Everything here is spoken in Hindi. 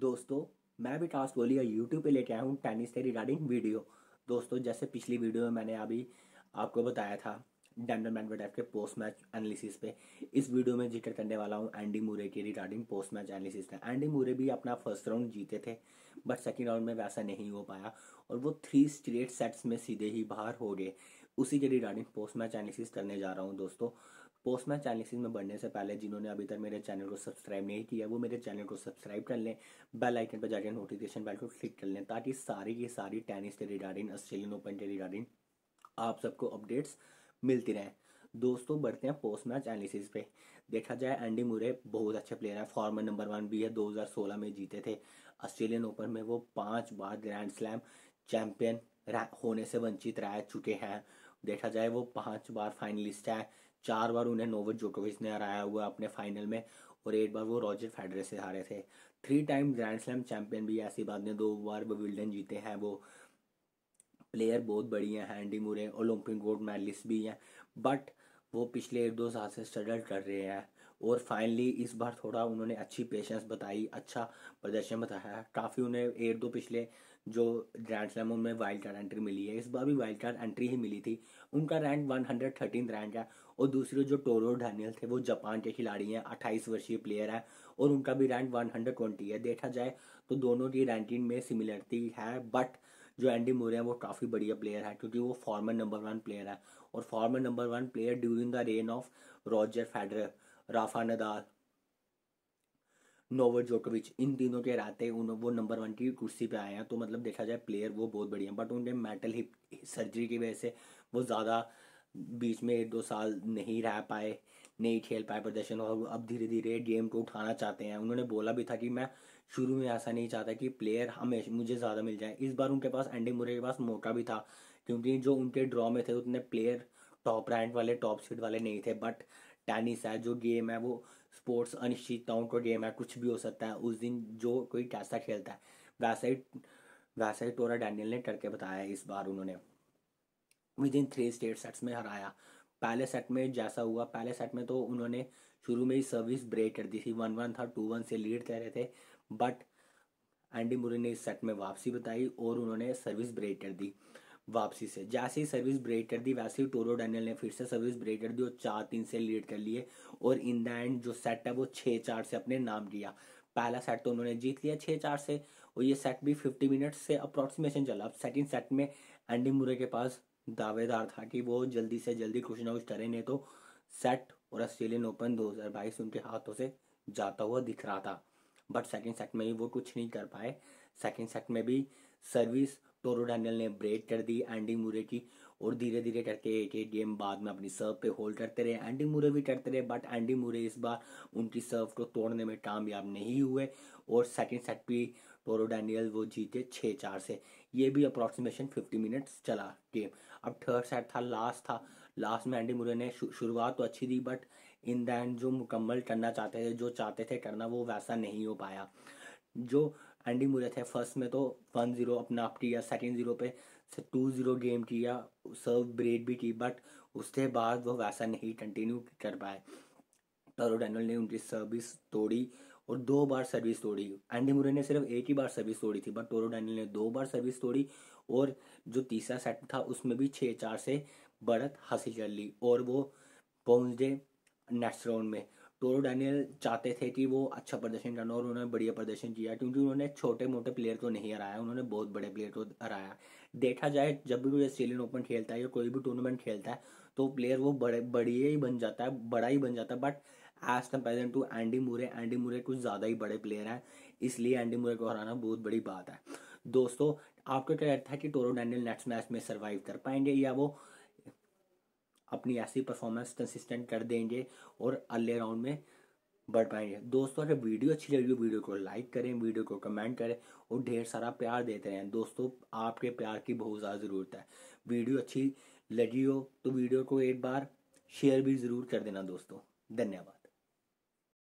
दोस्तों मैं भी टास्क बोलिया यूट्यूब पे लेके आया हूँ टेनिस के रिगार्डिंग वीडियो दोस्तों जैसे पिछली वीडियो में मैंने अभी आपको बताया था डैंडल मैनवेडेव के पोस्ट मैच एनालिसिस पे इस वीडियो में जिक्र करने वाला हूँ एंडी मूरे के रिगार्डिंग पोस्ट मैच एनालिसिस का एंडी मूरे भी अपना फर्स्ट राउंड जीते थे बट सेकेंड राउंड में वैसा नहीं हो पाया और वो थ्री स्ट्रेट सेट्स में सीधे ही बाहर हो गए उसी के रिगार्डिंग पोस्ट मैच एनालिसिस करने जा रहा हूँ दोस्तों पोस्ट मैच एनालिसिस में बढ़ने से पहले जिन्होंने अभी तक मेरे चैनल को सब्सक्राइब नहीं किया वो मेरे चैनल को सब्सक्राइब कर लें बेल आइकन पर जाकर नोटिफिकेशन बेल को क्लिक कर लें ताकि सारी की सारी टेनिस के रिगार्डिंग ऑस्ट्रेलियन ओपन के रिगार्डिंग आप सबको अपडेट्स मिलती रहें दोस्तों बढ़ते हैं पोस्ट मैच एनालिसिस पे देखा जाए एंडी मुरे बहुत अच्छे प्लेयर हैं फॉर्मर नंबर वन भी है 2016 में जीते थे ऑस्ट्रेलियन ओपन में वो पांच बार ग्रैंड स्लैम चैंपियन होने से वंचित रह चुके हैं देखा जाए वो पांच बार फाइनलिस्ट है चार बार उन्हें नोवट जोकोविच ने हराया हुआ अपने फाइनल में और एक बार वो रॉजर फेडरर से हारे थे three time grand slam champion भी ऐसी बात नहीं दो बार विल्डन जीते हैं वो प्लेयर बहुत बढ़िया हैं हैंडी मुरे ओलंपिक गोल्ड मेडलिस्ट भी हैं बट वो पिछले एक दो साल से स्ट्रगल कर रहे हैं और फाइनली इस बार थोड़ा उन्होंने अच्छी पेशेंस बताई अच्छा प्रदर्शन बताया काफ़ी उन्हें एक दो पिछले जो ग्रैंड स्लैमों में वाइल्ड कार्ड एंट्री मिली है इस बार भी वाइल्ड कार्ड एंट्री ही मिली थी उनका rank one hundred thirteen rank है और दूसरे जो टोरो डैनियल थे वो जापान के खिलाड़ी हैं अट्ठाईस वर्षीय प्लेयर है और उनका भी रैंक वन हंड्रेड ट्वेंटी है देखा जाए तो दोनों की रैंकिंग में सिमिलरिटी है बट जो एंडी मोरे हैं वो काफ़ी बढ़िया प्लेयर है क्योंकि वो फॉर्मर नंबर वन प्लेयर है और former number one player during the reign of Roger Federer Rafa Nadal Novak जोकोविच इन तीनों के रहते वो नंबर वन की कुर्सी पे आए हैं तो मतलब देखा जाए प्लेयर वो बहुत बढ़िया बट उनके मेटल हिप सर्जरी की वजह से वो ज़्यादा बीच में एक दो साल नहीं रह पाए नहीं खेल पाए प्रदर्शन और अब धीरे धीरे गेम को उठाना चाहते हैं उन्होंने बोला भी था कि मैं शुरू में ऐसा नहीं चाहता कि प्लेयर हमेशा मुझे ज़्यादा मिल जाए इस बार उनके पास एंडी मुरे के पास मौका भी था क्योंकि जो उनके ड्रॉ में थे उतने प्लेयर टॉप रैंक वाले टॉप सीट वाले नहीं थे बट टेनिस है जो गेम है वो स्पोर्ट्स अनिश्चितताओं का गेम है कुछ भी हो सकता है उस दिन जो कोई कैसा खेलता है वैसा ही वैसा ही टोरा डैनियल ने करके बताया इस बार उन्होंने within three straight sets में हराया पहले सेट में जैसा हुआ पहले सेट में तो उन्होंने शुरू में ही सर्विस ब्रेक कर दी थी वन वन था टू वन से लीड कर रहे थे बट एंडी मुरे ने इस सेट में वापसी बताई और उन्होंने सर्विस ब्रेक कर दी वापसी से जैसे ही सर्विस ब्रेक कर दी वैसे ही टोरो डैनियल ने फिर से सर्विस ब्रेक कर दी और चार तीन से लीड कर लिए और इन द एंड जो सेट है वो छः चार से अपने नाम किया पहला सेट तो उन्होंने जीत लिया छः चार से और ये सेट भी फिफ्टी मिनट से अप्रॉक्सीमेशन चला अब सेकेंड सेट में एंडी मुरे के पास दावेदार था कि वो जल्दी से जल्दी कुछ ना कुछ करें नहीं तो सेट और ऑस्ट्रेलियन ओपन दो हज़ार बाईस उनके हाथों से जाता हुआ दिख रहा था बट सेकेंड सेट में भी वो कुछ नहीं कर पाए सेकेंड सेट में भी सर्विस टोरो डैनियल ने ब्रेक कर दी एंडी मूरे की और धीरे धीरे करके एक एक गेम बाद में अपनी सर्व पे होल्ड करते रहे एंडी मूरे भी करते रहे बट एंडी मूरे इस बार उनकी सर्व को तोड़ने में कामयाब नहीं हुए और सेकेंड सेट भी टोरो डैनियल वो जीते छः चार से ये भी अप्रॉक्सीमेशन फिफ्टी मिनट्स चला गेम अब थर्ड सेट था लास्ट था लास्ट में एंडी मुरे ने शुरुआत तो अच्छी दी बट इन द एंड जो मुकम्मल करना चाहते थे जो चाहते थे करना वो वैसा नहीं हो पाया जो एंडिंग हो थे फर्स्ट में तो वन जीरो अपना अप किया सेकेंड जीरो पे से टू जीरो गेम किया सर्व ब्रेड भी की बट उसके बाद वो वैसा नहीं कंटिन्यू कर पाए टरो डैनल ने उनकी सर्विस तोड़ी और दो बार सर्विस तोड़ी एंडी मुरे ने सिर्फ एक ही बार सर्विस तोड़ी थी बट टोरो डैनियल ने दो बार सर्विस तोड़ी और जो तीसरा सेट था उसमें भी छः चार से बढ़त हासिल कर ली और वो पहुंच गए नेक्स्ट राउंड में टोरो डैनियल चाहते थे कि वो अच्छा प्रदर्शन करना और उन्होंने बढ़िया प्रदर्शन किया क्योंकि उन्होंने छोटे मोटे प्लेयर को नहीं हराया उन्होंने बहुत बड़े प्लेयर को हराया देखा जाए जब भी कोई ऑस्ट्रेलियन ओपन खेलता है या कोई भी टूर्नामेंट खेलता है तो प्लेयर वो बड़े बढ़िया ही बन जाता है बड़ा ही बन जाता है but as comparison to Andy Murray Andy Murray कुछ ज़्यादा ही बड़े प्लेयर हैं इसलिए एंडी मूरे को हराना बहुत बड़ी बात है दोस्तों आपको क्या लगता है कि टोरो डैनियल नेक्स्ट मैच में सर्वाइव कर पाएंगे या वो अपनी ऐसी परफॉर्मेंस कंसिस्टेंट कर देंगे और अगले राउंड में बढ़ पाएंगे दोस्तों अगर वीडियो अच्छी लगी हो वीडियो को लाइक करें वीडियो को कमेंट करें और ढेर सारा प्यार देते रहें दोस्तों आपके प्यार की बहुत ज़्यादा ज़रूरत है वीडियो अच्छी लगी हो तो वीडियो को एक बार शेयर भी ज़रूर कर देना दोस्तों धन्यवाद